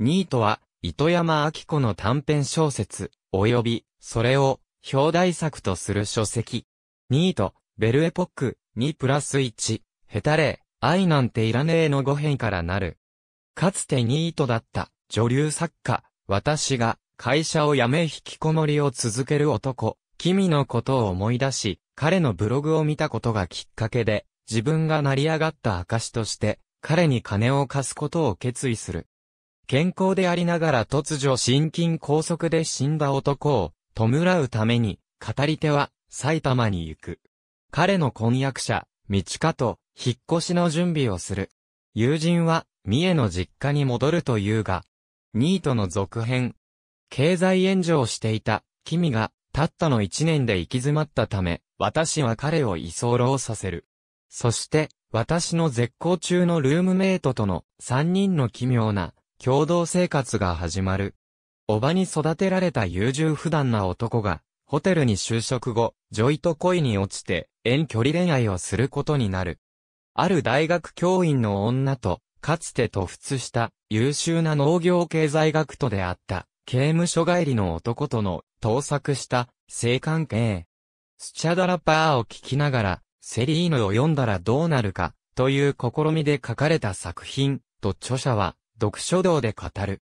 ニートは、糸山明子の短編小説、及び、それを、表題作とする書籍。ニート、ベルエポック、2プラス1、ヘタレ愛なんていらねえの語編からなる。かつてニートだった、女流作家、私が、会社を辞め引きこもりを続ける男、君のことを思い出し、彼のブログを見たことがきっかけで、自分が成り上がった証として、彼に金を貸すことを決意する。健康でありながら突如心筋梗塞で死んだ男を、弔うために、語り手は、埼玉に行く。彼の婚約者、道かと、引っ越しの準備をする。友人は、三重の実家に戻るというが、ニートの続編。経済援助をしていた、君が、たったの一年で行き詰まったため、私は彼を居候させる。そして、私の絶好中のルームメイトとの三人の奇妙な共同生活が始まる。おばに育てられた優柔不断な男が、ホテルに就職後、ジョイと恋に落ちて、遠距離恋愛をすることになる。ある大学教員の女と、かつて突出した優秀な農業経済学徒であった、刑務所帰りの男との盗作した性関係。スチャダラパーを聞きながら、セリーヌを読んだらどうなるか、という試みで書かれた作品、と著者は読書道で語る。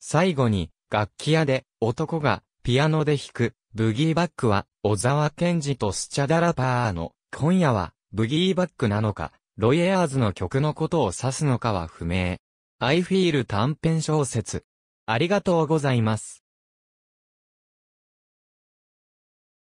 最後に、楽器屋で男がピアノで弾く、ブギーバックは、小沢健二とスチャダラパーの、今夜は、ブギーバックなのか、ロイヤーズの曲のことを指すのかは不明。I feel 短編小説。ありがとうございます。